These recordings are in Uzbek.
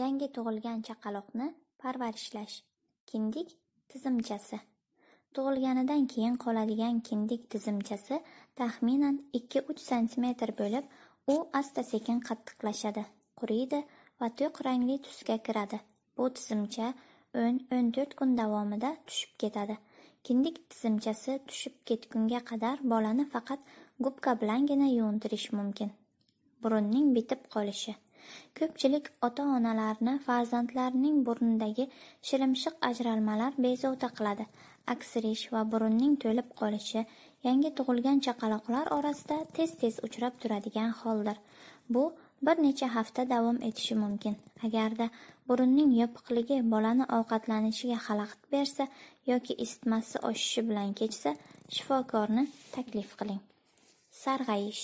Yangi tug'ilgan chaqaloqni parvarishlash. Kindik tizimchasi Tug'ilganidan keyin qoladigan kindik tizimchasi taxminan 2-3 sm bo'lib, u asta-sekin qattiqlashadi, quriydi va to'q rangli tusga kiradi. Bu tizimcha 10-14 kun davomida tushib ketadi. Kindik tizimchasi tushib ketgunga qadar bolani faqat gubka bilangina yuvintirish mumkin. Burunning bitib qolishi Ko'pchilik ota-onalarni farzandlarining burnidagi shilimshiq ajralmalar bezovta qiladi. Aksirish va burunning to'lib qolishi yangi tug'ilgan chaqaloqlar orasida tez-tez uchrab turadigan holdir. Bu bir necha hafta davom etishi mumkin. Agarda burunning yopiqligi bolani ovqatlanishiga xalaqit bersa yoki isitmasi oshishi bilan kechsa, shifokorni taklif qiling. Sarg'ayish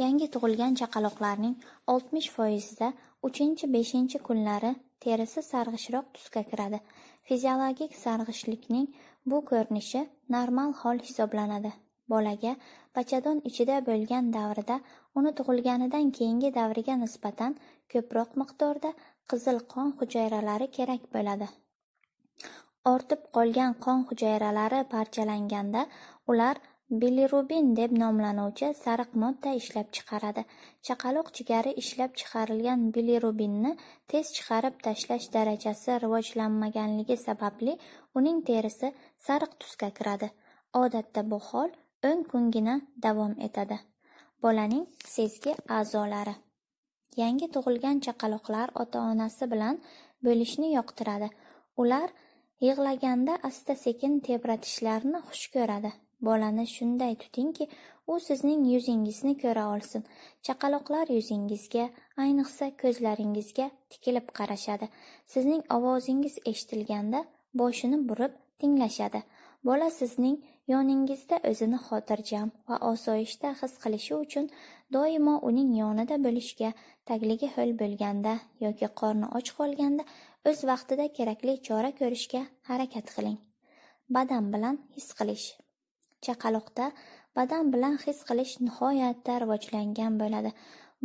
Yangi tug'ilgan chaqaloqlarning 60 foizida 3-5 kunlari terisi sarg'ishroq tusga kiradi. Fiziologik sarg'ishlikning bu ko'rinishi normal hol hisoblanadi. Bolaga bachadon ichida bo'lgan davrida uni tug'ilganidan keyingi davriga nisbatan ko'proq miqdorda qizil qon hujayralari kerak bo'ladi. Ortib qolgan qon hujayralari parchalanganda ular Bilirubin deb nomlanuvchi sariq modda ishlab chiqaradi. Chaqaloq jigari ishlab chiqarilgan bilirubinni tez chiqarib tashlash darajasi rivojlanmaganligi sababli uning terisi sariq tusga kiradi. Odatda bu hol o'n kungina davom etadi. Bolaning sezgi a'zolari Yangi tug'ilgan chaqaloqlar ota-onasi bilan bo'lishni yoqtiradi. Ular yig'laganda asta-sekin tebratishlarini xush ko'radi. Bolani shunday tutingki, u sizning yuzingizni ko'ra olsin. Chaqaloqlar yuzingizga, ayniqsa ko'zlaringizga tikilib qarashadi. Sizning ovozingiz eshitilganda boshini burib tinglashadi. Bola sizning yoningizda o'zini xotirjam va osoyishta his qilishi uchun doimo uning yonida bo'lishga, tagligi ho'l bo'lganda yoki qorni och qolganda o'z vaqtida kerakli chora ko'rishga harakat qiling. Badan bilan his qilish chaqaloqda badan bilan his qilish nihoyatda rivojlangan bo'ladi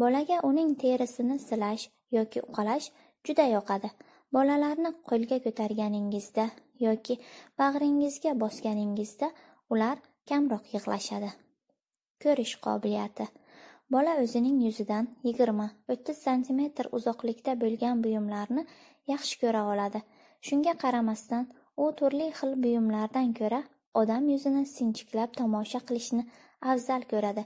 bolaga uning terisini silash yoki uqalash juda yoqadi bolalarni qo'lga ko'targaningizda yoki bag'ringizga bosganingizda ular kamroq yig'lashadi ko'rish qobiliyati bola o'zining yuzidan 20-30 santimetr uzoqlikda bo'lgan buyumlarni yaxshi ko'ra oladi shunga qaramasdan u turli xil buyumlardan ko'ra odam yuzini sinchiklab tomosha qilishni afzal ko'radi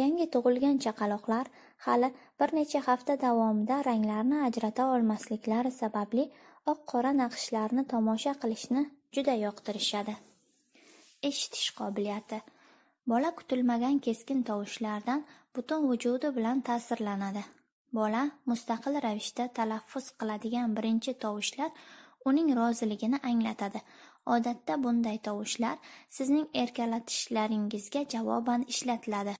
yangi tug'ilgan chaqaloqlar hali bir necha hafta davomida ranglarni ajrata olmasliklari sababli oq qora naqshlarni tomosha qilishni juda yoqtirishadi eshitish qobiliyati bola kutilmagan keskin tovushlardan butun vujudi bilan ta'sirlanadi bola mustaqil ravishda talaffuz qiladigan birinchi tovushlar uning roziligini anglatadi Odatda bunday tovushlar sizning erkalatishlaringizga javoban ishlatiladi.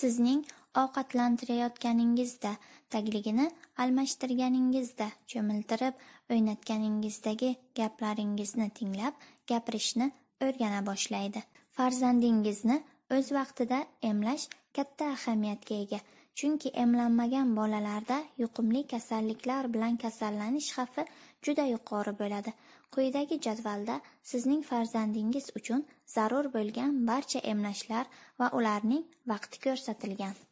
Sizning ovqatlantirayotganingizda, tagligini almashtirganingizda, cho'miltirib o'ynatganingizdagi gaplaringizni tinglab, gapirishni o'rgana boshlaydi. Farzandingizni o'z vaqtida emlash katta ahamiyatga ega. Chunki emlanmagan bolalarda yuqumli kasalliklar bilan kasallanish xavfi juda yuqori bo'ladi. Quyidagi jadvalda sizning farzandingiz uchun zarur bo'lgan barcha emlashlar va ularning vaqti ko'rsatilgan.